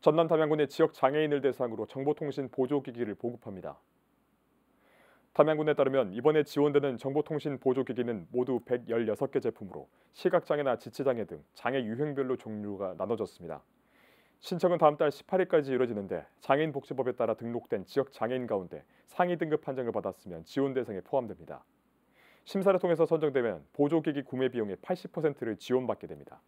전남 담양군의 지역 장애인을 대상으로 정보통신 보조기기를 보급합니다. 담양군에 따르면 이번에 지원되는 정보통신 보조기기는 모두 116개 제품으로 시각장애나 지치장애 등 장애 유형별로 종류가 나눠졌습니다. 신청은 다음 달 18일까지 이뤄지는데 장애인복지법에 따라 등록된 지역 장애인 가운데 상위 등급 판정을 받았으면 지원 대상에 포함됩니다. 심사를 통해서 선정되면 보조기기 구매 비용의 80%를 지원받게 됩니다.